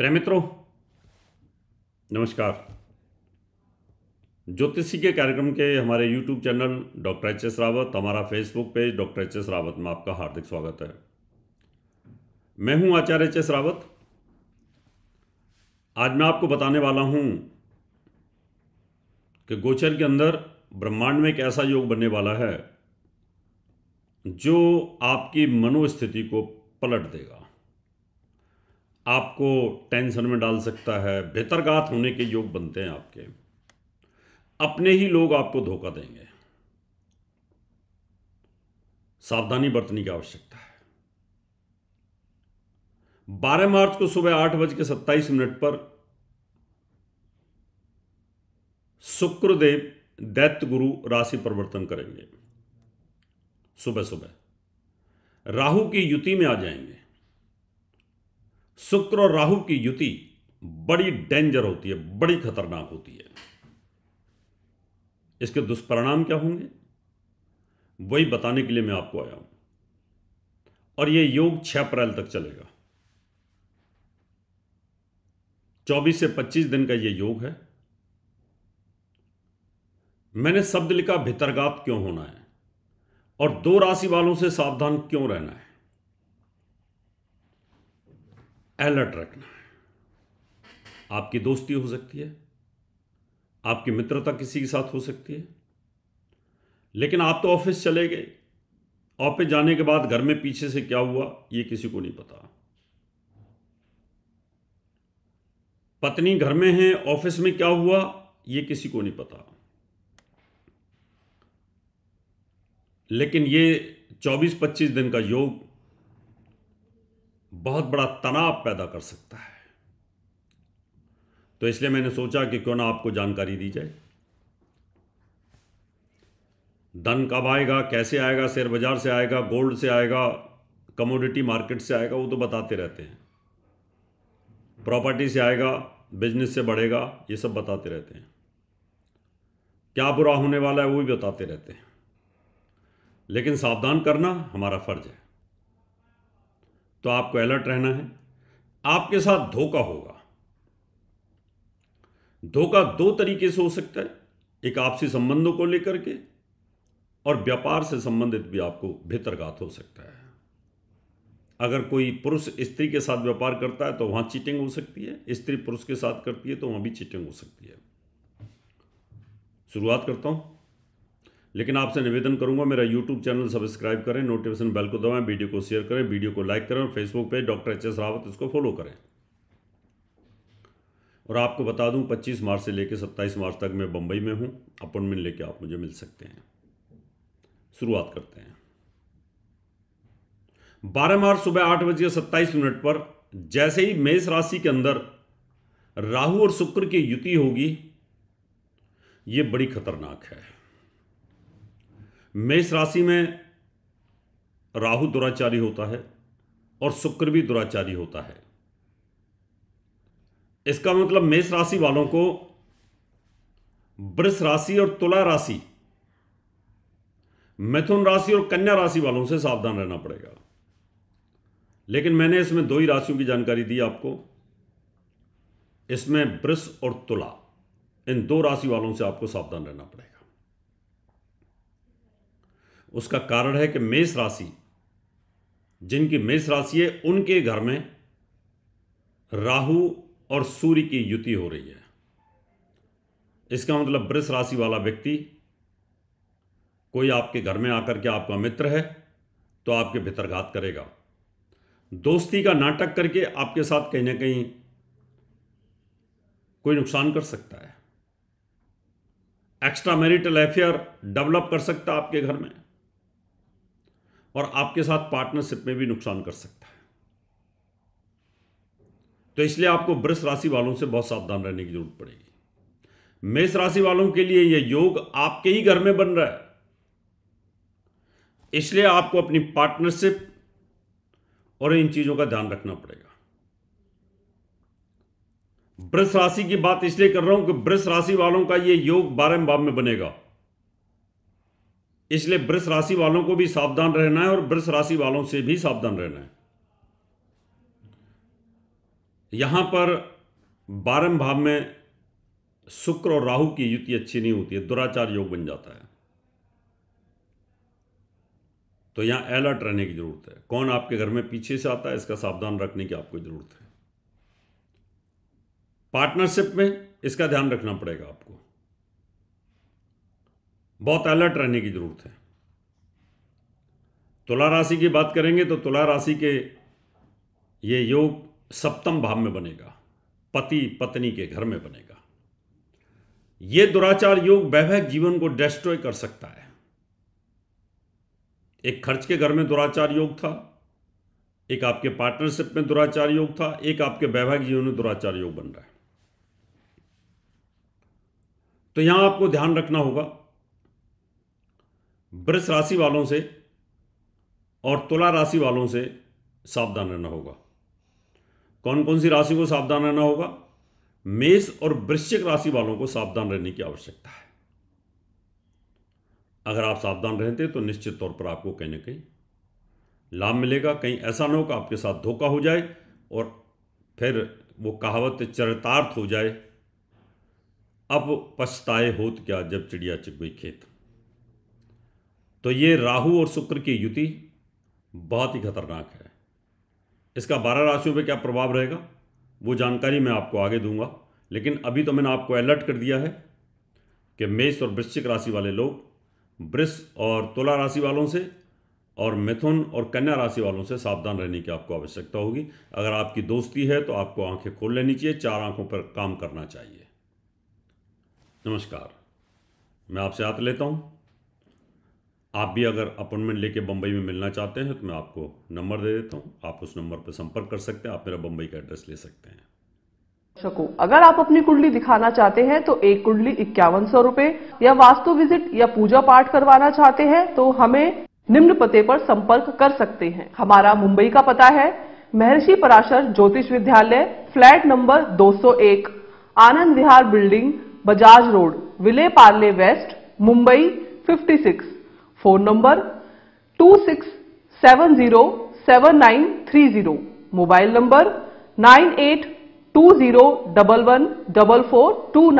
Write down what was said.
प्रेम मित्रों नमस्कार ज्योतिषी के कार्यक्रम के हमारे YouTube channel doctor H S Rawat हमारा Facebook page doctor H S Rawat में आपका हार्दिक स्वागत है मैं हूं आचार्य एच एस रावत आज मैं आपको बताने वाला हूं कि गोचर के अंदर ब्रह्मांड में एक ऐसा योग बनने वाला है जो आपकी मनोस्थिति को पलट देगा आपको टेंशन में डाल सकता है बेतरघात होने के योग बनते हैं आपके अपने ही लोग आपको धोखा देंगे सावधानी बरतने की आवश्यकता है 12 मार्च को सुबह आठ बज के सत्ताईस मिनट पर शुक्रदेव दैत्य गुरु राशि परिवर्तन करेंगे सुबह सुबह राहु की युति में आ जाएंगे शुक्र और राहु की युति बड़ी डेंजर होती है बड़ी खतरनाक होती है इसके दुष्परिणाम क्या होंगे वही बताने के लिए मैं आपको आया हूं और यह योग 6 अप्रैल तक चलेगा 24 से 25 दिन का यह योग है मैंने शब्द लिखा भितरगात क्यों होना है और दो राशि वालों से सावधान क्यों रहना है अलर्ट रखना है आपकी दोस्ती हो सकती है आपकी मित्रता किसी के साथ हो सकती है लेकिन आप तो ऑफिस चले गए ऑफिस जाने के बाद घर में पीछे से क्या हुआ ये किसी को नहीं पता पत्नी घर में है ऑफिस में क्या हुआ ये किसी को नहीं पता लेकिन ये 24-25 दिन का योग बहुत बड़ा तनाव पैदा कर सकता है तो इसलिए मैंने सोचा कि क्यों ना आपको जानकारी दी जाए धन कब आएगा कैसे आएगा शेयर बाजार से आएगा गोल्ड से आएगा कमोडिटी मार्केट से आएगा वो तो बताते रहते हैं प्रॉपर्टी से आएगा बिजनेस से बढ़ेगा ये सब बताते रहते हैं क्या बुरा होने वाला है वो भी बताते रहते हैं लेकिन सावधान करना हमारा फर्ज है तो आपको अलर्ट रहना है आपके साथ धोखा होगा धोखा दो तरीके से हो सकता है एक आपसी संबंधों को लेकर के और व्यापार से संबंधित भी आपको भीतरघात हो सकता है अगर कोई पुरुष स्त्री के साथ व्यापार करता है तो वहां चीटिंग हो सकती है स्त्री पुरुष के साथ करती है तो वहां भी चीटिंग हो सकती है शुरुआत करता हूं लेकिन आपसे निवेदन करूंगा मेरा यूट्यूब चैनल सब्सक्राइब करें नोटिफिकेशन बेल को दबाएं वीडियो को शेयर करें वीडियो को लाइक करें और फेसबुक पे डॉक्टर एच एस रावत इसको फॉलो करें और आपको बता दूं 25 मार्च से लेकर 27 मार्च तक मैं बंबई में हूं अपॉइंटमेंट लेके आप मुझे मिल सकते हैं शुरुआत करते हैं बारह मार्च सुबह आठ बजे सत्ताईस मिनट पर जैसे ही मेष राशि के अंदर राहु और शुक्र की युति होगी ये बड़ी खतरनाक है मेष राशि में राहु दुराचारी होता है और शुक्र भी दुराचारी होता है इसका मतलब मेष राशि वालों को वृष राशि और तुला राशि मिथुन राशि और कन्या राशि वालों से सावधान रहना पड़ेगा लेकिन मैंने इसमें दो ही राशियों की जानकारी दी आपको इसमें वृष और तुला इन दो राशि वालों से आपको सावधान रहना पड़ेगा उसका कारण है कि मेष राशि जिनकी मेष राशि है उनके घर में राहु और सूर्य की युति हो रही है इसका मतलब वृष राशि वाला व्यक्ति कोई आपके घर में आकर के आपका मित्र है तो आपके भितरघात करेगा दोस्ती का नाटक करके आपके साथ कहीं ना कहीं कोई नुकसान कर सकता है एक्स्ट्रा मैरिटल अफेयर डेवलप कर सकता है आपके घर में और आपके साथ पार्टनरशिप में भी नुकसान कर सकता है तो इसलिए आपको वृष राशि वालों से बहुत सावधान रहने की जरूरत पड़ेगी मेष राशि वालों के लिए यह योग आपके ही घर में बन रहा है इसलिए आपको अपनी पार्टनरशिप और इन चीजों का ध्यान रखना पड़ेगा वृष राशि की बात इसलिए कर रहा हूं कि वृष राशि वालों का यह योग बारह भाव में बनेगा इसलिए वृष राशि वालों को भी सावधान रहना है और वृष राशि वालों से भी सावधान रहना है यहां पर बारह भाव में शुक्र और राहु की युति अच्छी नहीं होती है दुराचार योग बन जाता है तो यहां अलर्ट रहने की जरूरत है कौन आपके घर में पीछे से आता है इसका सावधान रखने की आपको जरूरत है पार्टनरशिप में इसका ध्यान रखना पड़ेगा आपको बहुत अलर्ट रहने की ज़रूरत है तुला राशि की बात करेंगे तो तुला राशि के ये योग सप्तम भाव में बनेगा पति पत्नी के घर में बनेगा यह दुराचार योग वैवाहिक जीवन को डेस्ट्रॉय कर सकता है एक खर्च के घर में दुराचार योग था एक आपके पार्टनरशिप में दुराचार योग था एक आपके वैवाहिक जीवन में दुराचार योग बन रहा है तो यहां आपको ध्यान रखना होगा वृष राशि वालों से और तुला राशि वालों से सावधान रहना होगा कौन कौन सी राशि को सावधान रहना होगा मेष और वृश्चिक राशि वालों को सावधान रहने की आवश्यकता है अगर आप सावधान रहते तो निश्चित तौर पर आपको कहीं ना कहीं लाभ मिलेगा कहीं ऐसा ना हो कि आपके साथ धोखा हो जाए और फिर वो कहावत चरितार्थ हो जाए अब पछताए होत क्या जब चिड़िया चिप गई खेत तो ये राहु और शुक्र की युति बहुत ही खतरनाक है इसका बारह राशियों पे क्या प्रभाव रहेगा वो जानकारी मैं आपको आगे दूंगा लेकिन अभी तो मैंने आपको अलर्ट कर दिया है कि मेष और वृश्चिक राशि वाले लोग वृष और तुला राशि वालों से और मिथुन और कन्या राशि वालों से सावधान रहने की आपको आवश्यकता होगी अगर आपकी दोस्ती है तो आपको आंखें खोल लेनी चाहिए चार आंखों पर काम करना चाहिए नमस्कार मैं आपसे हाथ लेता हूँ आप भी अगर अपॉइंटमेंट लेके बम्बई में मिलना चाहते हैं तो मैं आपको नंबर दे देता हूँ आप उस नंबर पर संपर्क कर सकते हैं आप मेरा बम्बई का एड्रेस ले सकते हैं दर्शकों अगर आप अपनी कुंडली दिखाना चाहते हैं तो एक कुंडली इक्यावन सौ रूपए या वास्तु विजिट या पूजा पाठ करवाना चाहते हैं तो हमें निम्न पते पर संपर्क कर सकते हैं हमारा मुंबई का पता है महर्षि Parashar Jyotish Vidyalaya flat number 201 Anand Vihar building Bajaj road Vile Parle west Mumbai 56 phone number two six seven zero seven nine three zero mobile number nine eight two zero double one double four to